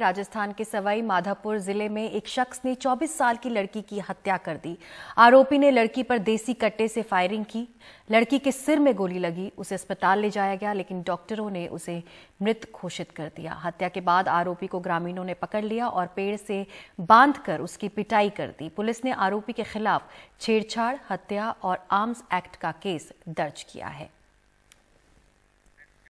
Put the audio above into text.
राजस्थान के सवाई माधापुर जिले में एक शख्स ने 24 साल की लड़की की हत्या कर दी आरोपी ने लड़की पर देसी कट्टे से फायरिंग की लड़की के सिर में गोली लगी उसे अस्पताल ले जाया गया लेकिन डॉक्टरों ने उसे मृत घोषित कर दिया हत्या के बाद आरोपी को ग्रामीणों ने पकड़ लिया और पेड़ से बांधकर उसकी पिटाई कर दी पुलिस ने आरोपी के खिलाफ छेड़छाड़ हत्या और आर्म्स एक्ट का केस दर्ज किया है